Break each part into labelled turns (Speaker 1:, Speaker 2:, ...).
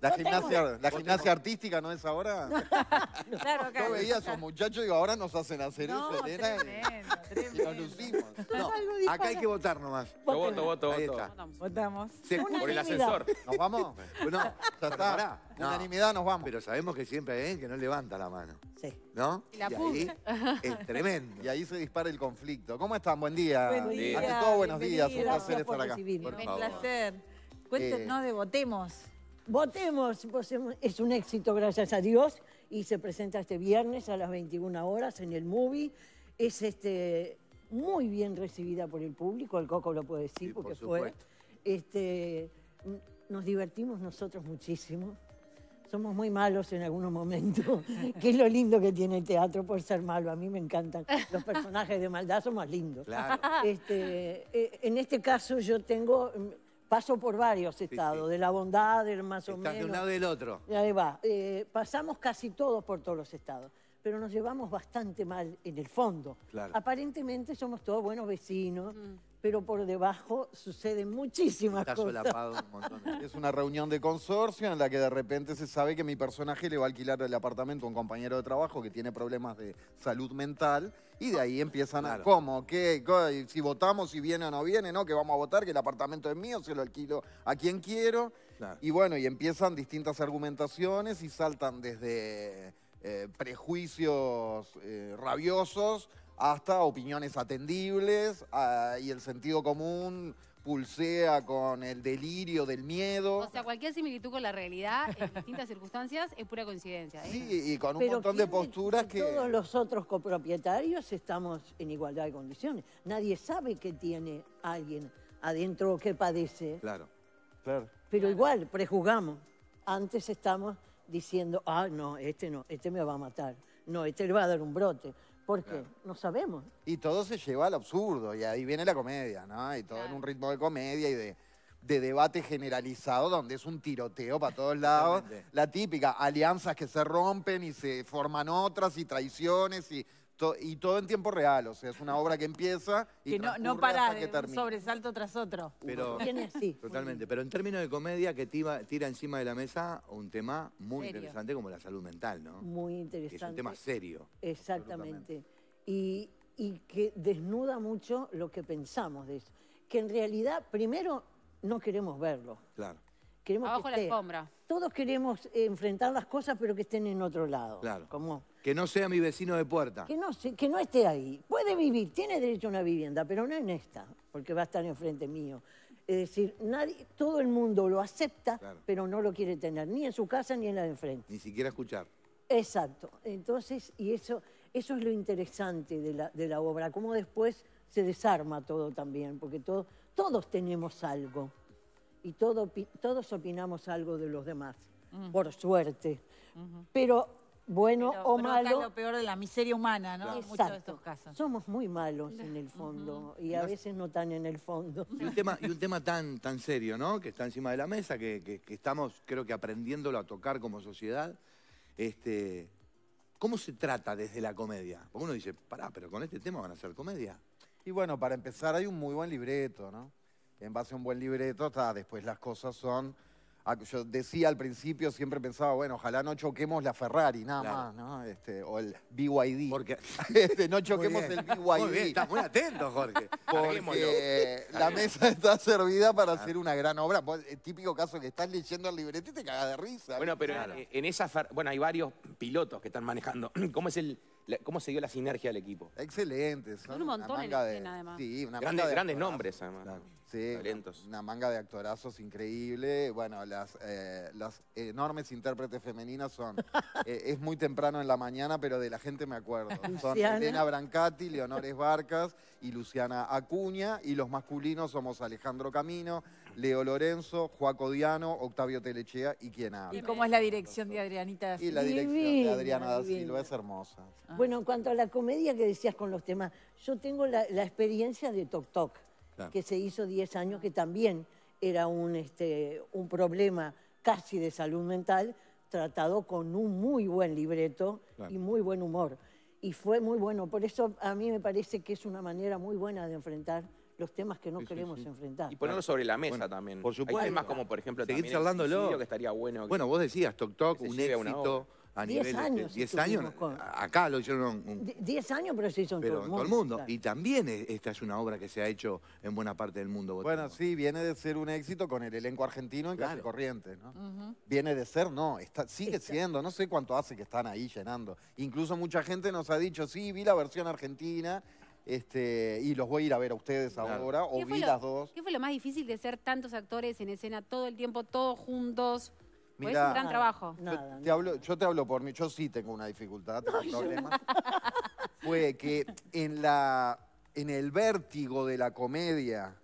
Speaker 1: La, gimnasia, la gimnasia artística no es ahora. claro, Yo veía a esos muchachos y ahora nos hacen hacer eso, Tremendo, tremendo. y, nos lucimos. acá hay que votar
Speaker 2: nomás. Yo voto, voto, voto.
Speaker 1: Votamos. por el ascensor.
Speaker 2: ¿Nos vamos? Pues no, ya está. Pará, unanimidad nos van, Pero sabemos que siempre hay alguien que no levanta la mano. Sí. ¿No? Y, ahí es tremendo. Y ahí se dispara el conflicto. ¿Cómo están? Buen día. Buen día. Ante todo, buenos
Speaker 3: días. Un placer estar acá. Un placer. Cuéntenos eh, de Votemos. Votemos, es un éxito, gracias a Dios, y se presenta este viernes a las 21 horas en el movie. Es este, muy bien recibida por el público, el Coco lo puede decir porque fue. Este, nos divertimos nosotros muchísimo. Somos muy malos en algunos momentos, que es lo lindo que tiene el teatro por ser malo. A mí me encantan. Los personajes de maldad son más lindos. Claro. Este, eh, en este caso yo tengo mm, Paso por varios estados, de la bondad, del más o menos. de un lado y del otro. Y ahí va. Eh, pasamos casi todos por todos los estados, pero nos llevamos bastante mal en el fondo. Aparentemente somos todos buenos vecinos, mm pero por debajo suceden muchísimas cosas.
Speaker 1: es una reunión de consorcio en la que de repente se sabe que mi personaje le va a alquilar el apartamento a un compañero de trabajo que tiene problemas de salud mental y de ahí empiezan a cómo, qué, si votamos, si viene o no viene, no, que vamos a votar, que el apartamento es mío, se lo alquilo a quien quiero. Y bueno, y empiezan distintas argumentaciones y saltan desde eh, prejuicios eh, rabiosos hasta opiniones atendibles ah, y el sentido común pulsea con el delirio del miedo. O
Speaker 3: sea, cualquier similitud con la realidad en distintas circunstancias es pura coincidencia. ¿eh?
Speaker 1: Sí, y con un montón
Speaker 3: de posturas que... Todos los otros copropietarios estamos en igualdad de condiciones. Nadie sabe que tiene alguien adentro que padece. Claro, claro. Pero igual, prejuzgamos. Antes estamos diciendo, ah, no, este no, este me va a matar. No, este le va a dar un brote. Porque no sabemos.
Speaker 1: Y todo se lleva al absurdo, y ahí viene la comedia, ¿no? Y todo en un ritmo de comedia y de, de, debate generalizado, donde es un tiroteo para todos lados. la típica, alianzas que se rompen y se forman otras, y traiciones,
Speaker 2: y y todo en tiempo real, o sea, es una obra que empieza y no, no para
Speaker 3: sobresalto tras otro. Pero, Totalmente,
Speaker 2: pero en términos de comedia que tira, encima de la mesa un tema muy interesante como la salud mental, ¿no?
Speaker 3: Muy interesante. es un tema serio. Exactamente. y que desnuda mucho lo que pensamos de eso. Que en realidad, primero, no queremos verlo. Claro. Abajo la sombra Todos queremos enfrentar las cosas, pero que estén en otro lado. Claro. Como,
Speaker 2: que no sea mi vecino de puerta.
Speaker 3: que, no, esté ahí. Puede vivir, tiene derecho a una vivienda, pero no en esta, porque va a estar enfrente mío. Es decir, todo el mundo lo acepta, pero no lo quiere tener, ni en su casa ni en la de enfrente. Ni siquiera escuchar. Exacto. Entonces, y eso, eso es lo interesante de la, obra, cómo después se desarma todo también, porque todos tenemos algo y todo, todos opinamos algo de los demás, mm. por suerte. Pero bueno o malo... lo peor de la miseria humana, ¿no? En muchos de estos casos. Somos muy malos en el fondo y a veces no tan en el fondo. Y
Speaker 2: un tema, y un tema tan, tan serio, ¿no? Que está encima de la mesa, que, estamos, creo que, aprendiéndolo a tocar como sociedad. Este, ¿Cómo se trata desde la comedia? Porque uno dice, pará, pero con este tema van a hacer comedia. Y bueno, para empezar hay un muy buen libreto,
Speaker 1: ¿no? en base a un buen libreto, está después las cosas son... Ah, yo decía al principio, siempre pensaba, bueno, ojalá no choquemos la Ferrari, nada más, ¿no? Este, o el BYD. Porque... Este, no choquemos el BYD. Muy bien, estás muy
Speaker 2: atento, Jorge. la mesa está
Speaker 1: servida para hacer una gran obra. típico caso que estás leyendo el libreto y te cagas de risa. Bueno, pero e-,
Speaker 2: en esa... Bueno, hay varios pilotos que están manejando. ¿Cómo es el...? ¿Cómo se dio la sinergia del equipo? Excelente. Son un montón
Speaker 1: además. grandes, de... grandes nombres, además. Sí, Una manga de actorazos increíble. Bueno, las, eh, las enormes intérpretes femeninas son. Eh, es muy temprano en la mañana, pero de la gente me acuerdo. Son Elena Brancati, Leonores Barcas y Luciana Acuña. Y los masculinos somos Alejandro Camino, Leo Lorenzo, Juaco Diano, Octavio Telechea y quien habla. ¿Y
Speaker 3: cómo es la dirección de Adrianita Y la dirección de Adriana da Silva es hermosa. Ah. Bueno, en cuanto a la comedia que decías con los temas, yo tengo la, la experiencia de Toc Toc que se hizo 10 años, que también era un, este, un problema casi de salud mental, tratado con un muy buen libreto y muy buen humor. Y fue muy bueno. Por eso a mí me parece que es una manera muy buena de enfrentar los temas que no queremos enfrentar. Y ponerlo
Speaker 2: sobre la mesa también. Por supuesto. Hay temas como, por ejemplo, Seguir charlándolo. que estaría bueno. bueno, vos decías, Toc Toc, un éxito este, años 10 años. Acá lo hicieron...
Speaker 3: 10 años, pero se hizo en todo el mundo. Todo el mundo. Y
Speaker 2: también e, esta es una obra que se ha hecho en buena parte del mundo. Bueno, sí, viene de ser un éxito con el elenco argentino en claro. Corriente, ¿no? Viene de
Speaker 1: ser, no, está, sigue siendo. No sé cuánto hace que están ahí llenando. Incluso mucha gente nos ha dicho, sí, vi la versión argentina... Este, y los voy a ir a ver a ustedes ahora, o vi las dos. ¿Qué
Speaker 3: fue lo más difícil de ser tantos actores en escena todo el tiempo, todos juntos? Pues Mirá, es un gran trabajo.
Speaker 1: yo, te hablo, por mí, yo sí tengo una dificultad, tengo un problema. Fue que en, la, en el vértigo de la comedia,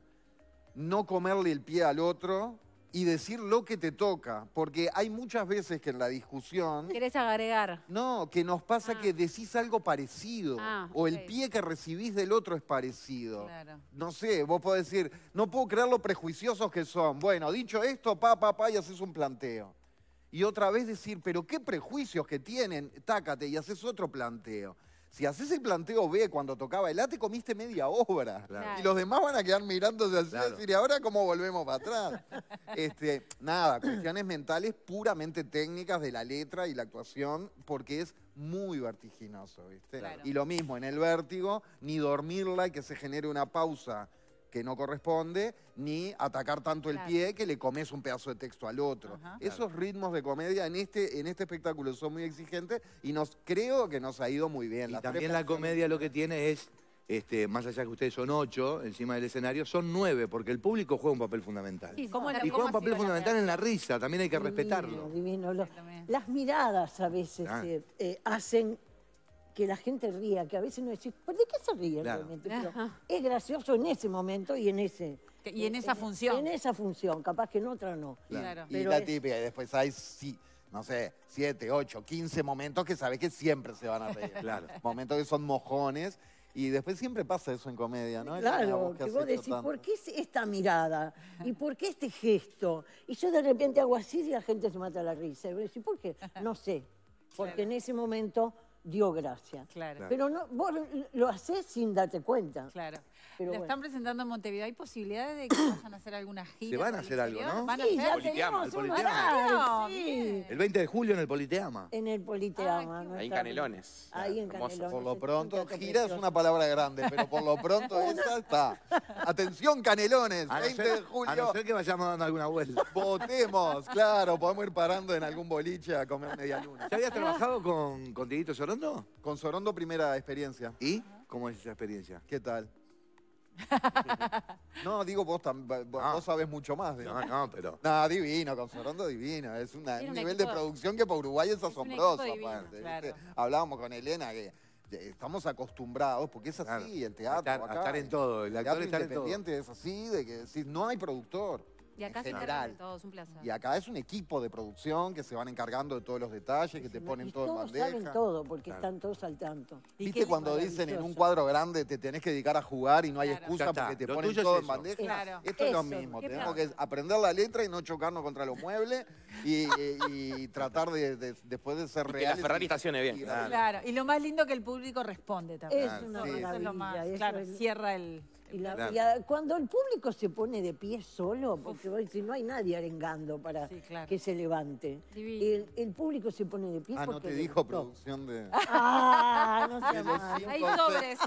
Speaker 1: no comerle el pie al otro y decir lo que te toca. Porque hay muchas veces que en la discusión...
Speaker 3: ¿Querés agregar?
Speaker 1: No, que nos pasa ah. que decís algo parecido. Ah, o el pie que recibís del otro es parecido. No sé, vos podés decir, no puedo creer lo prejuiciosos que son. Bueno, dicho esto, pa, pa, pa, y haces un planteo y otra vez decir, pero qué prejuicios que tienen, tácate y haces otro planteo. Si haces el planteo B cuando tocaba el A, te comiste media obra. Y los demás van a quedar mirándose así y decir, ¿y ahora cómo volvemos para atrás? este, nada, cuestiones mentales puramente técnicas de la letra y la actuación, porque es muy vertiginoso, ¿viste? Y lo mismo, en el vértigo, ni dormirla y que se genere una pausa que no corresponde, ni atacar tanto el pie que le comes un pedazo de texto al otro. Esos ritmos de
Speaker 2: comedia en este, en este espectáculo son muy exigentes y nos creo que nos ha ido muy bien. Y también la comedia lo que tiene es este, más allá que ustedes son ocho encima del escenario, son nueve, porque el público juega un papel fundamental. y
Speaker 3: juega un papel fundamental
Speaker 2: en la risa, también hay que respetarlo.
Speaker 3: las miradas a veces eh, eh, hacen que la gente ría, que a veces no decís, ¿por qué se ríe realmente? es gracioso en ese momento y en ese... Y en esa función. En esa función, capaz que en otra no. y la
Speaker 1: típica, y después hay, sí, no sé, siete, ocho, quince momentos que sabes que siempre se van a reír. claro. Momentos que son mojones y después siempre pasa eso en comedia, ¿no? Claro, que, vos decís, ¿por
Speaker 3: qué esta mirada? ¿Y por qué este gesto? Y yo de repente hago así y la gente se mata la risa. Y vos decís, ¿por qué? No sé. Porque en ese momento dio gracia. Claro. Pero no, vos lo haces sin darte cuenta. Claro. Pero están presentando en Montevideo. ¿Hay posibilidades de que vayan a hacer alguna gira? Se van a hacer algo, ¿no? Van a el Politeama. El
Speaker 2: 20 de julio en el Politeama.
Speaker 3: En el Politeama. ahí en
Speaker 2: Canelones.
Speaker 3: Ahí en Canelones. Por
Speaker 2: lo
Speaker 1: pronto, gira es una palabra grande, pero por lo pronto esa está. Atención, Canelones, 20 de julio. A no ser que vayamos dando alguna vuelta. Votemos, claro. Podemos ir parando en algún boliche a comer media luna. ¿Ya habías trabajado con, con Tiguito Sorondo? Con Sorondo, primera experiencia. ¿Y? ¿Cómo es esa experiencia? ¿Qué tal? no, digo, ah. vos, sabés mucho más. No, pero. No, divino, con Sorondo divino. Es un nivel de producción que para Uruguay es asombroso, aparte. Hablábamos con Elena que estamos acostumbrados, porque es así, el teatro. estar, en todo. El actor teatro independiente es así, de que decís, no hay productor. Y acá un placer. Y acá es un equipo de producción que se van encargando de todos los detalles, que te ponen todo en bandeja. saben todo porque están
Speaker 3: todos al tanto. ¿Viste cuando dicen en un
Speaker 1: cuadro grande te tenés que dedicar a jugar y no hay excusa porque te ponen todo en bandeja?
Speaker 3: Esto es lo mismo. Tenemos que
Speaker 1: aprender la letra y no chocarnos contra los muebles y, tratar de, después de ser real. Que la Ferrari estacione bien. Claro.
Speaker 3: Y lo más lindo que el público responde también. Ah, eso es lo más. claro, cierra el... Y, la, cuando el público se pone de pie solo, porque si no hay nadie arengando para que se levante, el, público se pone de pie. Ah, no te dijo
Speaker 1: producción de.
Speaker 3: Ah, no sé. De hay sobres.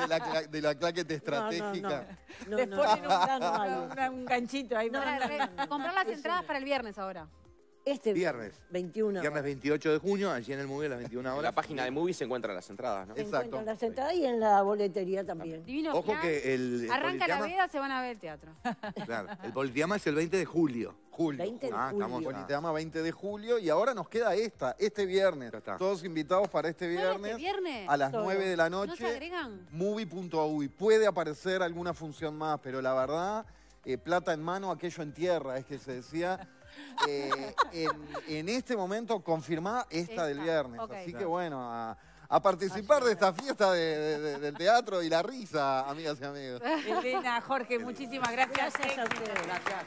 Speaker 1: De la, de la claquete estratégica.
Speaker 3: No, no, no. un, un, ganchito ahí. comprar las entradas para el viernes ahora. Este viernes. 21. Viernes
Speaker 2: 28 de junio, allí en el movie a las 21 horas. En la página de movie se encuentran las entradas, Exacto. encuentran
Speaker 3: las entradas y en la boletería también. Divino Ojo que el, Arranca la vida se van a ver el teatro.
Speaker 2: Claro, el Politeama es el 20 de julio. Julio. 20 de ah, julio. estamos 20 de
Speaker 1: julio y ahora nos queda esta, este viernes. Todos invitados para este, este viernes. viernes? A las 9 de la noche. ¿No se agregan? Movie.uy. Puede aparecer alguna función más, pero la verdad... Eh, plata en mano, aquello en tierra, es que se decía. Eh, en, este momento confirmada esta, del viernes. Así que bueno, a, participar de esta fiesta del teatro y la risa, amigas y amigos.
Speaker 3: Elena, Jorge, muchísimas gracias. Gracias a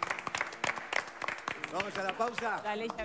Speaker 3: Vamos a la pausa.